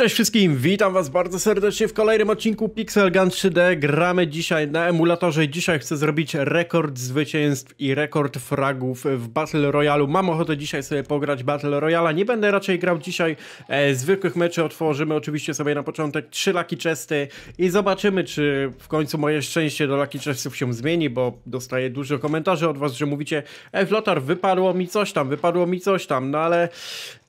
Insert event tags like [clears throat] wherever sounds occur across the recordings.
Cześć wszystkim, witam was bardzo serdecznie w kolejnym odcinku Pixel Gun 3D. Gramy dzisiaj na emulatorze i dzisiaj chcę zrobić rekord zwycięstw i rekord fragów w Battle Royale. Mam ochotę dzisiaj sobie pograć Battle Royale. Nie będę raczej grał dzisiaj e, zwykłych meczy. Otworzymy oczywiście sobie na początek trzy laki Chesty i zobaczymy, czy w końcu moje szczęście do laki Chestów się zmieni, bo dostaję dużo komentarzy od was, że mówicie e, Flotar, wypadło mi coś tam, wypadło mi coś tam, no ale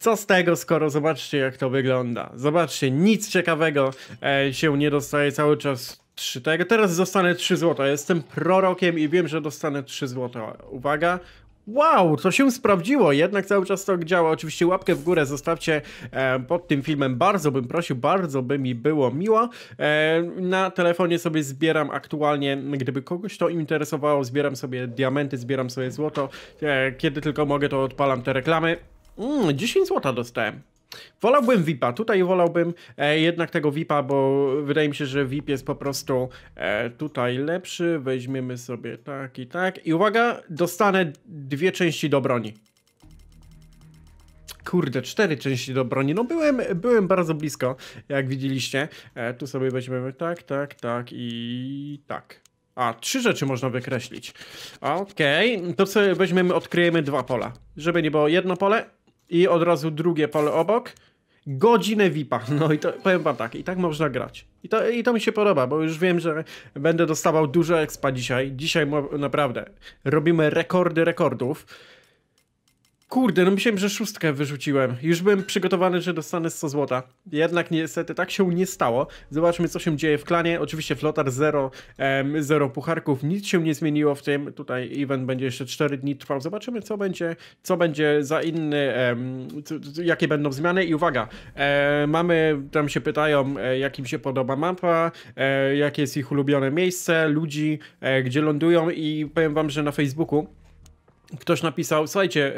co z tego, skoro zobaczcie, jak to wygląda. Zobaczcie, nic ciekawego e, się nie dostaje cały czas 3 tego. Tak teraz dostanę 3 złoto. Jestem prorokiem i wiem, że dostanę 3 złoto. Uwaga, Wow, to się sprawdziło, jednak cały czas to działa. Oczywiście łapkę w górę zostawcie e, pod tym filmem. Bardzo bym prosił, bardzo by mi było miło. E, na telefonie sobie zbieram aktualnie, gdyby kogoś to interesowało, zbieram sobie diamenty, zbieram sobie złoto. E, kiedy tylko mogę, to odpalam te reklamy. Mm, 10 zł dostałem. Wolałbym VIPa. Tutaj wolałbym e, jednak tego VIPa, bo wydaje mi się, że VIP jest po prostu e, tutaj lepszy. Weźmiemy sobie tak i tak. I uwaga, dostanę dwie części do broni. Kurde, cztery części do broni. No byłem, byłem bardzo blisko, jak widzieliście. E, tu sobie weźmiemy tak, tak, tak i tak. A, trzy rzeczy można wykreślić. Okej, okay, to sobie weźmiemy, odkryjemy dwa pola. Żeby nie było jedno pole, i od razu drugie pole obok. Godzinę VIPa. No i to powiem wam tak, i tak można grać. I to, I to mi się podoba, bo już wiem, że będę dostawał dużo expa dzisiaj. Dzisiaj naprawdę robimy rekordy rekordów. Kurde, no myślałem, że szóstkę wyrzuciłem. Już byłem przygotowany, że dostanę 100 złota. Jednak niestety tak się nie stało. Zobaczmy, co się dzieje w klanie. Oczywiście flotar 0, 0 pucharków. Nic się nie zmieniło w tym. Tutaj event będzie jeszcze 4 dni trwał. Zobaczymy, co będzie, co będzie za inny, em, co, jakie będą zmiany. I uwaga, e, mamy, tam się pytają, e, jak im się podoba mapa, e, jakie jest ich ulubione miejsce, ludzi, e, gdzie lądują i powiem wam, że na Facebooku ktoś napisał, słuchajcie,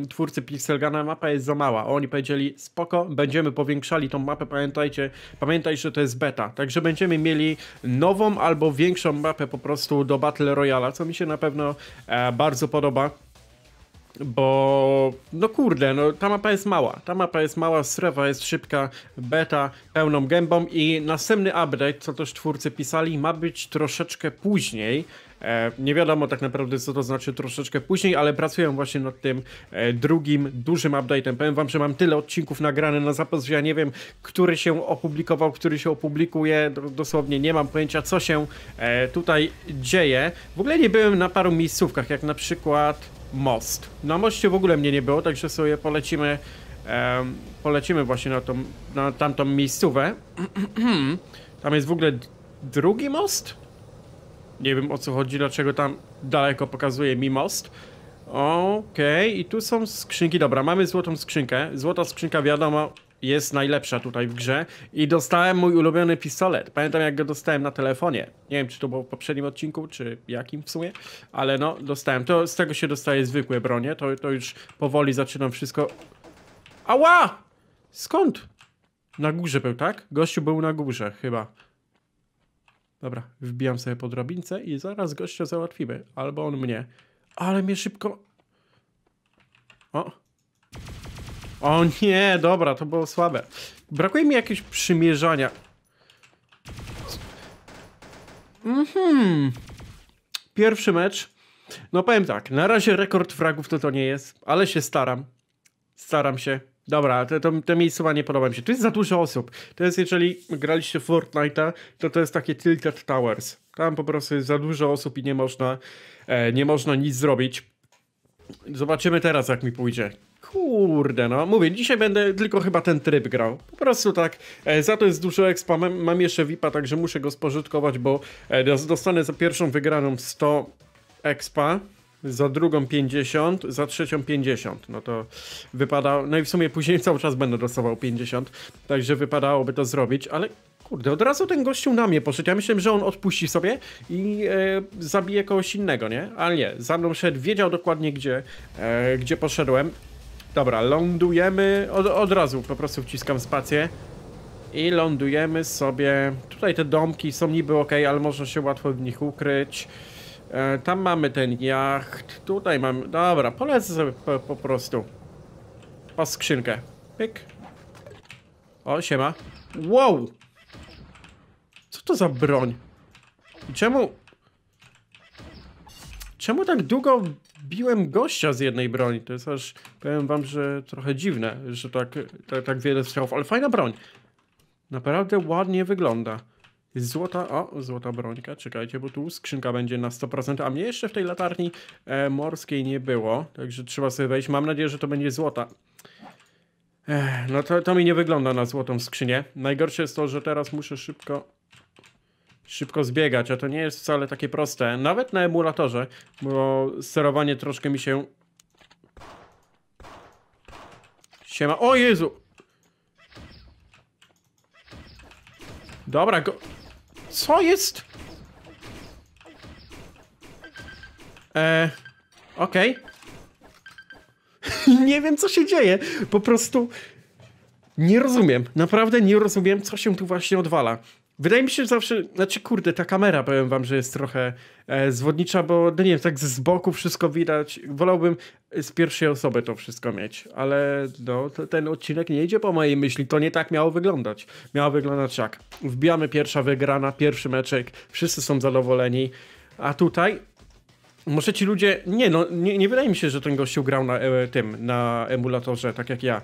yy, twórcy Pixelgana, mapa jest za mała. oni powiedzieli, spoko, będziemy powiększali tą mapę, pamiętajcie, pamiętaj, że to jest beta. Także będziemy mieli nową albo większą mapę po prostu do Battle Royale, co mi się na pewno e, bardzo podoba. Bo, no kurde, no, ta mapa jest mała. Ta mapa jest mała, strefa jest szybka, beta pełną gębą i następny update, co też twórcy pisali, ma być troszeczkę później. E, nie wiadomo tak naprawdę, co to znaczy troszeczkę później, ale pracuję właśnie nad tym e, drugim, dużym update'em. Powiem wam, że mam tyle odcinków nagrane na zapas, że ja nie wiem, który się opublikował, który się opublikuje. Dosłownie nie mam pojęcia, co się e, tutaj dzieje. W ogóle nie byłem na paru miejscówkach, jak na przykład most. Na moście w ogóle mnie nie było, także sobie polecimy polecimy właśnie na, tą, na tamtą miejscówę. [clears throat] Tam jest w ogóle drugi most? Nie wiem o co chodzi, dlaczego tam daleko pokazuje mi most. Okej, okay. i tu są skrzynki. Dobra, mamy złotą skrzynkę. Złota skrzynka wiadomo jest najlepsza tutaj w grze. I dostałem mój ulubiony pistolet. Pamiętam jak go dostałem na telefonie. Nie wiem czy to było w poprzednim odcinku, czy jakim w sumie. Ale no, dostałem. To, z tego się dostaje zwykłe bronie. To, to już powoli zaczynam wszystko... Ała! Skąd? Na górze był, tak? Gościu był na górze chyba. Dobra, wbijam sobie po drabince i zaraz gościa załatwimy. Albo on mnie. Ale mnie szybko... O! O nie, dobra, to było słabe. Brakuje mi jakiegoś przymierzania. Mhm. Pierwszy mecz. No powiem tak, na razie rekord fragów to to nie jest, ale się staram. Staram się. Dobra, to, to, to miejscowa nie podoba mi się. Tu jest za dużo osób. To jest, jeżeli graliście w Fortnite'a, to to jest takie Tilted Towers. Tam po prostu jest za dużo osób i nie można, e, nie można nic zrobić. Zobaczymy teraz, jak mi pójdzie. Kurde, no mówię, dzisiaj będę tylko chyba ten tryb grał. Po prostu tak, e, za to jest dużo expa, mam, mam jeszcze VIPa, także muszę go spożytkować, bo e, dostanę za pierwszą wygraną 100 expa za drugą 50, za trzecią 50. No to wypada. No i w sumie później cały czas będę dostawał 50, także wypadałoby to zrobić, ale kurde, od razu ten gościu na mnie poszedł. Ja myślałem, że on odpuści sobie i e, zabije kogoś innego, nie? Ale nie, za mną szedł, wiedział dokładnie gdzie, e, gdzie poszedłem. Dobra, lądujemy, od, od razu po prostu wciskam spację. I lądujemy sobie. Tutaj te domki są niby ok, ale można się łatwo w nich ukryć. E, tam mamy ten jacht, tutaj mamy... Dobra, polecę sobie po, po prostu. Po skrzynkę. Pyk. O, siema. Wow! Co to za broń? I czemu... Czemu tak długo biłem gościa z jednej broni? To jest aż, powiem wam, że trochę dziwne, że tak, tak, tak wiele strzałów, ale fajna broń. Naprawdę ładnie wygląda. Złota, o, złota brońka, czekajcie, bo tu skrzynka będzie na 100%, a mnie jeszcze w tej latarni e, morskiej nie było, także trzeba sobie wejść, mam nadzieję, że to będzie złota. Ech, no to, to mi nie wygląda na złotą skrzynię. Najgorsze jest to, że teraz muszę szybko szybko zbiegać, a to nie jest wcale takie proste, nawet na emulatorze, bo sterowanie troszkę mi się... Siema, o Jezu! Dobra, go co jest? Eee, okej. Okay. [laughs] nie wiem, co się dzieje. Po prostu nie rozumiem. Naprawdę nie rozumiem, co się tu właśnie odwala. Wydaje mi się, że zawsze, znaczy kurde, ta kamera powiem wam, że jest trochę e, zwodnicza, bo no nie wiem, tak z boku wszystko widać. Wolałbym z pierwszej osoby to wszystko mieć, ale no, to, ten odcinek nie idzie po mojej myśli. To nie tak miało wyglądać. Miało wyglądać jak wbijamy pierwsza wygrana, pierwszy meczek, wszyscy są zadowoleni, a tutaj może ci ludzie, nie no, nie, nie wydaje mi się, że ten gościu grał na e, tym, na emulatorze, tak jak ja.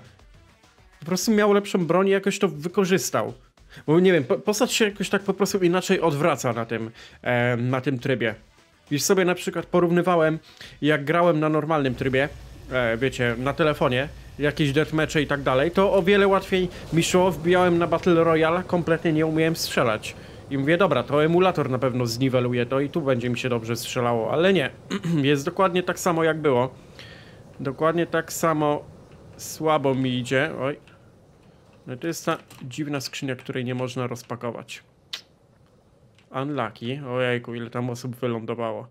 Po prostu miał lepszą broń i jakoś to wykorzystał. Bo nie wiem, postać się jakoś tak po prostu inaczej odwraca na tym, e, na tym trybie. Już sobie na przykład porównywałem, jak grałem na normalnym trybie, e, wiecie, na telefonie, jakieś deathmatche i tak dalej, to o wiele łatwiej mi szło, wbijałem na Battle Royale, kompletnie nie umiałem strzelać. I mówię, dobra, to emulator na pewno zniweluje to i tu będzie mi się dobrze strzelało, ale nie. [clears throat] Jest dokładnie tak samo jak było. Dokładnie tak samo słabo mi idzie. Oj, no to jest ta dziwna skrzynia, której nie można rozpakować. Unlucky. Ojejku, ile tam osób wylądowało.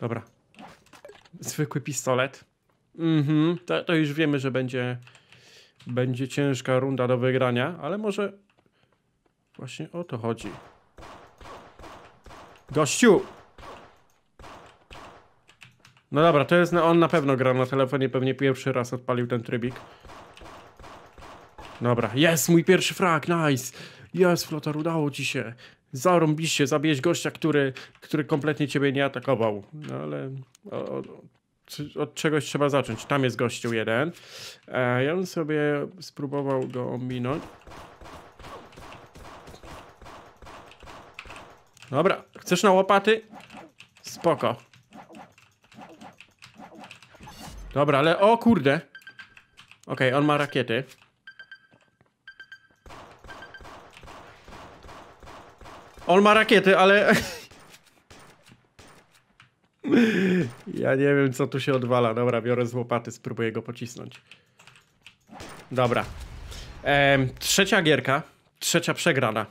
Dobra. Zwykły pistolet. Mhm, to, to już wiemy, że będzie, będzie ciężka runda do wygrania, ale może właśnie o to chodzi. Gościu! No dobra, to jest, on na pewno gra na telefonie, pewnie pierwszy raz odpalił ten trybik. Dobra, jest mój pierwszy frag, nice! Jest, flotar, udało ci się. Zarąbiście, zabijeś gościa, który, który kompletnie ciebie nie atakował. No ale od, od czegoś trzeba zacząć. Tam jest gościu jeden. E, ja bym sobie spróbował go ominąć. Dobra, chcesz na łopaty? Spoko. Dobra, ale o kurde. Okej, okay, on ma rakiety. On ma rakiety, ale... Ja nie wiem, co tu się odwala. Dobra, biorę z łopaty, spróbuję go pocisnąć. Dobra. Ehm, trzecia gierka. Trzecia przegrana.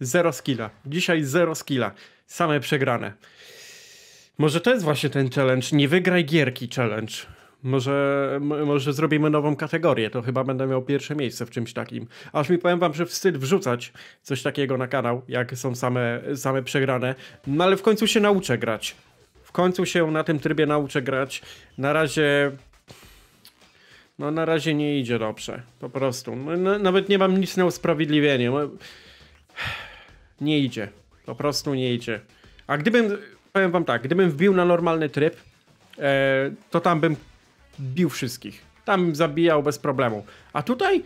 Zero skilla. Dzisiaj zero skilla. Same przegrane. Może to jest właśnie ten challenge. Nie wygraj gierki challenge. Może, może zrobimy nową kategorię, to chyba będę miał pierwsze miejsce w czymś takim. Aż mi powiem wam, że wstyd wrzucać coś takiego na kanał, jak są same, same przegrane. No ale w końcu się nauczę grać. W końcu się na tym trybie nauczę grać. Na razie... No na razie nie idzie dobrze, po prostu. No, no nawet nie mam nic na usprawiedliwienie. No, [sighs] nie idzie, po prostu nie idzie. A gdybym, powiem wam tak, gdybym wbił na normalny tryb, e, to tam bym bił wszystkich. Tam zabijał bez problemu. A tutaj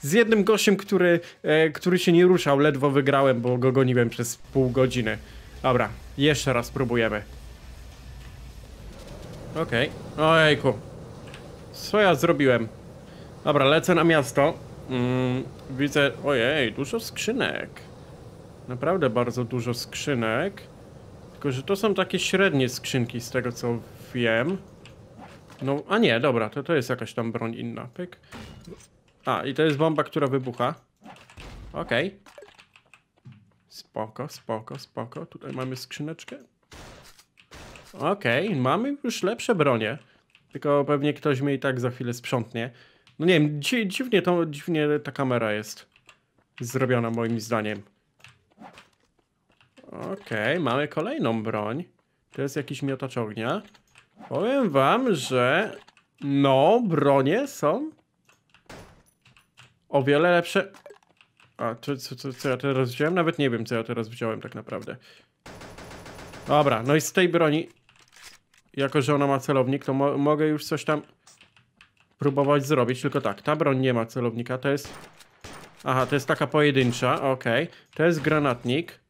z jednym gościem, który, e, który się nie ruszał, ledwo wygrałem, bo go goniłem przez pół godziny. Dobra, jeszcze raz próbujemy. Okej. Okay. Ojejku. Co ja zrobiłem? Dobra, lecę na miasto. Mm, widzę... Ojej, dużo skrzynek. Naprawdę bardzo dużo skrzynek. Tylko, że to są takie średnie skrzynki, z tego co wiem. No, a nie, dobra, to, to jest jakaś tam broń inna. Pyk. A, i to jest bomba, która wybucha. Okej. Okay. Spoko, spoko, spoko. Tutaj mamy skrzyneczkę. Okej, okay, mamy już lepsze bronie. Tylko pewnie ktoś mnie i tak za chwilę sprzątnie. No nie wiem, dzi dziwnie, to, dziwnie ta kamera jest zrobiona moim zdaniem. Okej, okay, mamy kolejną broń. To jest jakiś miotacz ognia. Powiem wam, że no, bronie są o wiele lepsze. A, co, co, co ja teraz wziąłem? Nawet nie wiem, co ja teraz wziąłem tak naprawdę. Dobra, no i z tej broni, jako że ona ma celownik, to mo mogę już coś tam próbować zrobić. Tylko tak, ta broń nie ma celownika, to jest... Aha, to jest taka pojedyncza, okej. Okay. To jest granatnik.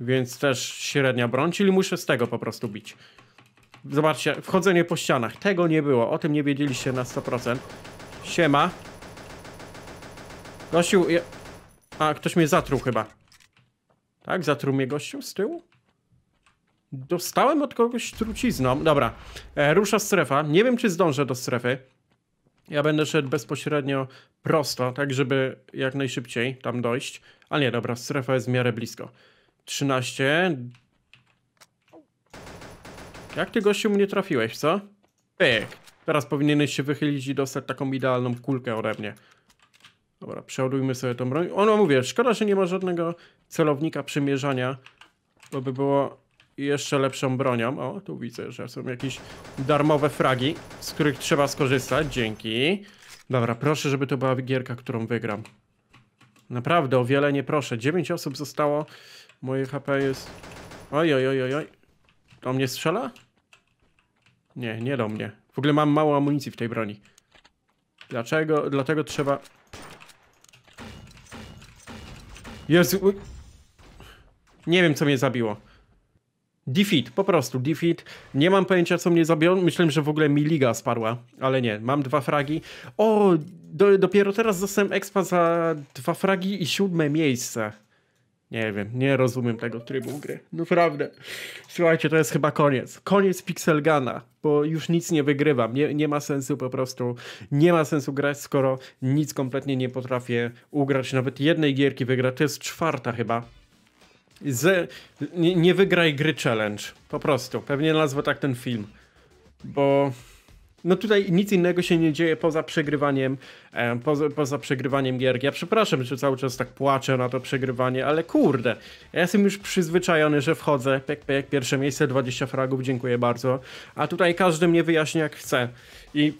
Więc też średnia broń, czyli muszę z tego po prostu bić. Zobaczcie, wchodzenie po ścianach. Tego nie było, o tym nie wiedzieliście na 100%. Siema. Gościu, je... A, ktoś mnie zatruł chyba. Tak, zatruł mnie gościu z tyłu? Dostałem od kogoś trucizną. Dobra, e, rusza strefa. Nie wiem, czy zdążę do strefy. Ja będę szedł bezpośrednio prosto, tak żeby jak najszybciej tam dojść. A nie, dobra, strefa jest w miarę blisko. 13, jak ty gościu mnie trafiłeś, co? Pyk. Teraz powinieneś się wychylić i dostać taką idealną kulkę ode mnie. Dobra, przeładujmy sobie tą broń. Ono mówię, szkoda, że nie ma żadnego celownika przymierzania, bo by było jeszcze lepszą bronią. O, tu widzę, że są jakieś darmowe fragi, z których trzeba skorzystać. Dzięki. Dobra, proszę, żeby to była gierka, którą wygram. Naprawdę, o wiele nie proszę. 9 osób zostało. Moje HP jest... Oj, oj, oj, oj, oj. Do mnie strzela? Nie, nie do mnie. W ogóle mam mało amunicji w tej broni. Dlaczego? Dlatego trzeba... Jezu... Nie wiem, co mnie zabiło. Defeat, po prostu defeat. Nie mam pojęcia, co mnie zabiło. Myślałem, że w ogóle mi liga sparła, ale nie. Mam dwa fragi. O, do, dopiero teraz dostałem expa za dwa fragi i siódme miejsce. Nie wiem, nie rozumiem tego trybu gry. Naprawdę. Słuchajcie, to jest chyba koniec. Koniec Pixelgana, bo już nic nie wygrywam. Nie, nie ma sensu po prostu. Nie ma sensu grać, skoro nic kompletnie nie potrafię ugrać. Nawet jednej gierki wygrać. To jest czwarta chyba. Z, nie, nie wygraj gry challenge. Po prostu. Pewnie nazwę tak ten film. Bo no tutaj nic innego się nie dzieje poza przegrywaniem, poza, poza przegrywaniem gier. Ja przepraszam, że cały czas tak płaczę na to przegrywanie, ale kurde, ja jestem już przyzwyczajony, że wchodzę, pek, pek, pierwsze miejsce, 20 fragów, dziękuję bardzo. A tutaj każdy mnie wyjaśnia jak chce i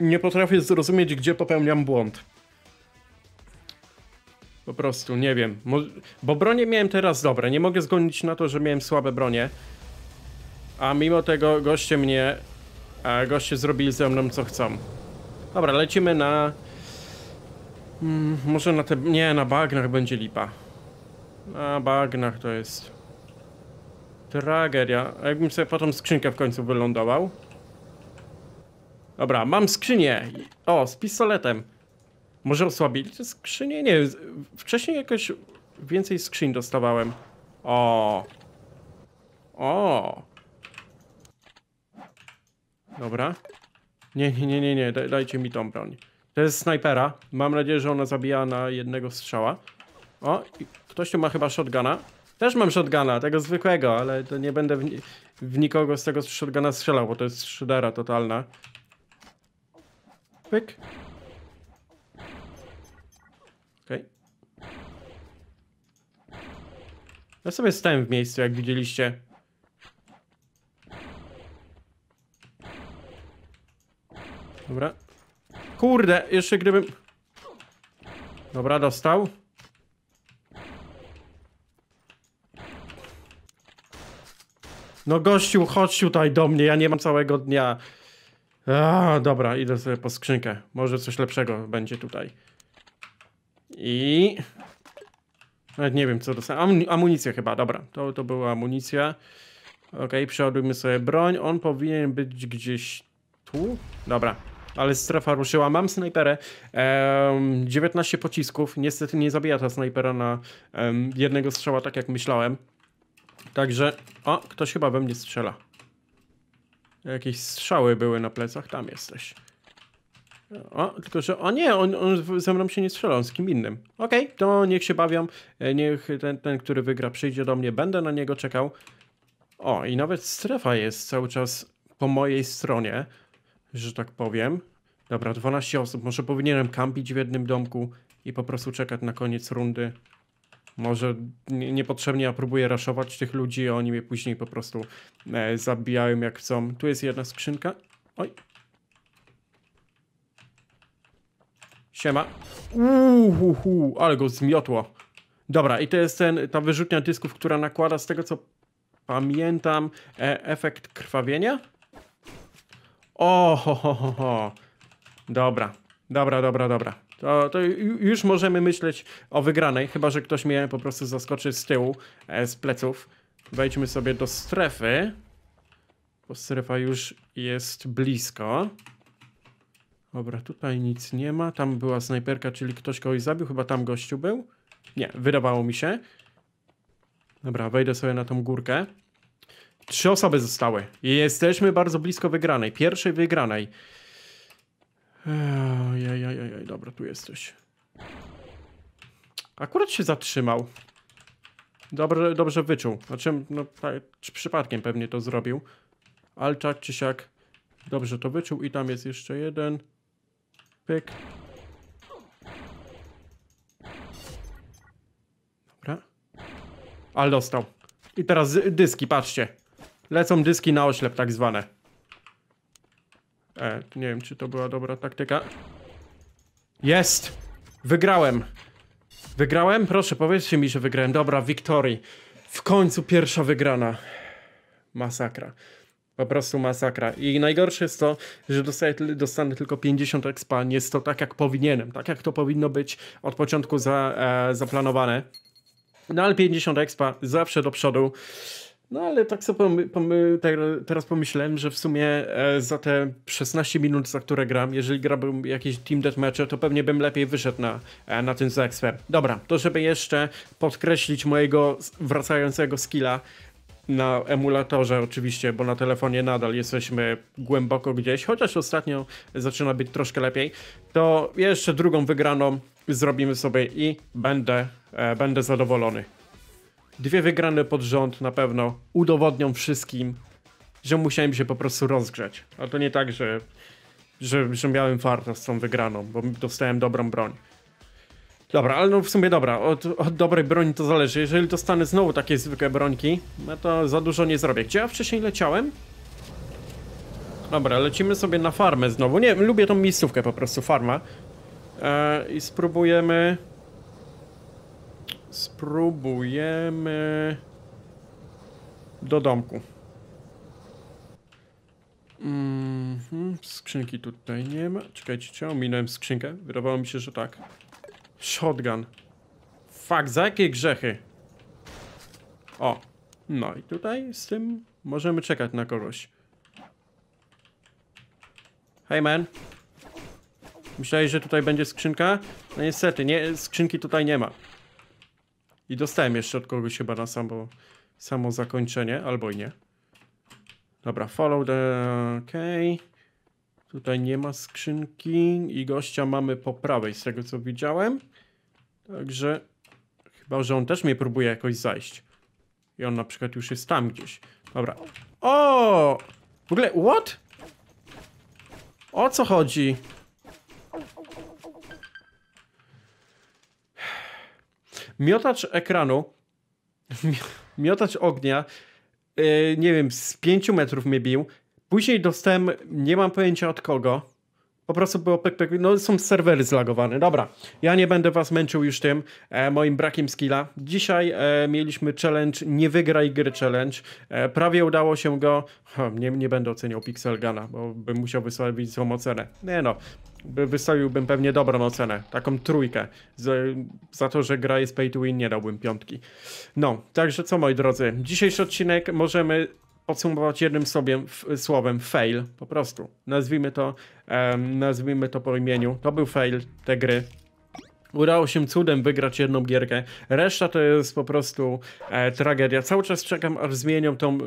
nie potrafię zrozumieć, gdzie popełniam błąd. Po prostu, nie wiem. Bo bronie miałem teraz dobre, nie mogę zgonić na to, że miałem słabe bronie. A mimo tego goście mnie a goście zrobili ze mną co chcą. Dobra, lecimy na... Mm, może na te... Nie, na bagnach będzie lipa. Na bagnach to jest... Tragedia. A jakbym sobie potem skrzynkę w końcu wylądował? Dobra, mam skrzynię. O, z pistoletem. Może osłabili te skrzynie? Nie, wcześniej jakoś więcej skrzyń dostawałem. O. O. Dobra. Nie, nie, nie, nie, dajcie mi tą broń. To jest snajpera. Mam nadzieję, że ona zabija na jednego strzała. O, ktoś tu ma chyba shotguna. Też mam shotguna, tego zwykłego, ale to nie będę w, w nikogo z tego shotguna strzelał, bo to jest szydera totalna. Pyk. Okej. Okay. Ja sobie stałem w miejscu, jak widzieliście. Dobra. Kurde, jeszcze gdybym... Dobra, dostał. No gościu, chodź tutaj do mnie, ja nie mam całego dnia. A, dobra, idę sobie po skrzynkę. Może coś lepszego będzie tutaj. I... Nawet nie wiem co dostałem. Amunicja chyba, dobra. To, to była amunicja. Okej, okay, przeładujmy sobie broń. On powinien być gdzieś tu. Dobra ale strefa ruszyła. Mam snajperę, um, 19 pocisków. Niestety nie zabija ta snajpera na um, jednego strzała, tak jak myślałem. Także, o, ktoś chyba we mnie strzela. Jakieś strzały były na plecach, tam jesteś. O, tylko że, o nie, on, on ze mną się nie strzelał, z kim innym. Okej, okay, to niech się bawią, e, niech ten, ten, który wygra, przyjdzie do mnie, będę na niego czekał. O, i nawet strefa jest cały czas po mojej stronie że tak powiem. Dobra, 12 osób. Może powinienem kampić w jednym domku i po prostu czekać na koniec rundy. Może niepotrzebnie ja próbuję raszować tych ludzi, a oni mnie później po prostu e, zabijają jak chcą. Tu jest jedna skrzynka. Oj. Siema. Uhuhu, ale go zmiotło. Dobra, i to jest ten, ta wyrzutnia dysków, która nakłada z tego co pamiętam e, efekt krwawienia. O, ho, ho, ho, Dobra, dobra, dobra, dobra. To, to, już możemy myśleć o wygranej, chyba że ktoś mnie po prostu zaskoczy z tyłu, e, z pleców. Wejdźmy sobie do strefy, bo strefa już jest blisko. Dobra, tutaj nic nie ma. Tam była snajperka, czyli ktoś kogoś zabił. Chyba tam gościu był. Nie, wydawało mi się. Dobra, wejdę sobie na tą górkę. Trzy osoby zostały. Jesteśmy bardzo blisko wygranej. Pierwszej wygranej. Ojej, dobra, tu jesteś. Akurat się zatrzymał. Dobrze, dobrze wyczuł. Znaczy, no, tak, przypadkiem pewnie to zrobił. Alczak tak czy siak dobrze to wyczuł i tam jest jeszcze jeden. Pyk. Dobra. Ale dostał. I teraz dyski, patrzcie. Lecą dyski na oślep tak zwane. E, nie wiem czy to była dobra taktyka. Jest! Wygrałem! Wygrałem? Proszę, powiedzcie mi, że wygrałem. Dobra, Wiktorii. W końcu pierwsza wygrana. Masakra. Po prostu masakra. I najgorsze jest to, że dostaję, dostanę tylko 50 expa. Nie jest to tak, jak powinienem. Tak, jak to powinno być od początku za, e, zaplanowane. No ale 50 expa zawsze do przodu. No ale tak sobie pomy, pomy, teraz pomyślałem, że w sumie e, za te 16 minut, za które gram, jeżeli grałbym jakieś Team Deathmatch, to pewnie bym lepiej wyszedł na, e, na tym ZXP. Dobra, to żeby jeszcze podkreślić mojego wracającego skilla na emulatorze oczywiście, bo na telefonie nadal jesteśmy głęboko gdzieś, chociaż ostatnio zaczyna być troszkę lepiej, to jeszcze drugą wygraną zrobimy sobie i będę, e, będę zadowolony. Dwie wygrane pod rząd na pewno udowodnią wszystkim, że musiałem się po prostu rozgrzeć. A to nie tak, że, że, że miałem farta z tą wygraną, bo dostałem dobrą broń. Dobra, ale no w sumie dobra, od, od, dobrej broni to zależy. Jeżeli dostanę znowu takie zwykłe brońki, no to za dużo nie zrobię. Gdzie ja wcześniej leciałem? Dobra, lecimy sobie na farmę znowu. Nie, lubię tą miejscówkę po prostu, farma. Eee, I spróbujemy... Spróbujemy do domku. Mm -hmm. Skrzynki tutaj nie ma. Czekajcie, czy ominąłem skrzynkę? Wydawało mi się, że tak. Shotgun. Fuck, za jakie grzechy? O. No i tutaj z tym możemy czekać na kogoś. Hey man. Myślałeś, że tutaj będzie skrzynka? No niestety, nie, skrzynki tutaj nie ma. I dostałem jeszcze od kogoś chyba na samo, samo zakończenie, albo i nie. Dobra, follow the... Okay. Tutaj nie ma skrzynki i gościa mamy po prawej, z tego co widziałem. Także chyba, że on też mnie próbuje jakoś zajść. I on na przykład już jest tam gdzieś. Dobra. O! W ogóle, what? O co chodzi? miotacz ekranu, [laughs] miotacz ognia, y, nie wiem, z 5 metrów mnie bił. Później dostałem, nie mam pojęcia od kogo. Po prostu było no są serwery zlagowane. Dobra, ja nie będę was męczył już tym e, moim brakiem skilla. Dzisiaj e, mieliśmy challenge nie wygraj gry challenge. E, prawie udało się go, nie, nie będę oceniał Pixelgana, bo bym musiał wysłać swoją ocenę. Nie no, by wystawiłbym pewnie dobrą ocenę, taką trójkę. za to, że gra jest pay to win, nie dałbym piątki. No, także co moi drodzy, dzisiejszy odcinek możemy podsumować jednym sobie słowem fail, po prostu. Nazwijmy to, um, nazwijmy to po imieniu. To był fail te gry. Udało się cudem wygrać jedną gierkę. Reszta to jest po prostu e, tragedia. Cały czas czekam, aż zmienią tą e,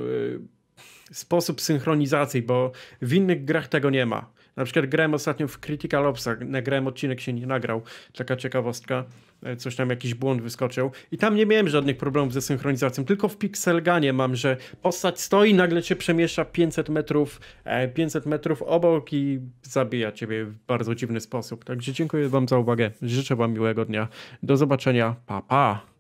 sposób synchronizacji, bo w innych grach tego nie ma. Na przykład grałem ostatnio w Critical Ops, nagrałem odcinek, się nie nagrał, taka ciekawostka, e, coś tam jakiś błąd wyskoczył i tam nie miałem żadnych problemów ze synchronizacją, tylko w Pixelganie mam, że postać stoi, nagle cię przemiesza 500 metrów, 500 e, metrów obok i zabija ciebie w bardzo dziwny sposób. Także dziękuję wam za uwagę, życzę wam miłego dnia, do zobaczenia, pa pa!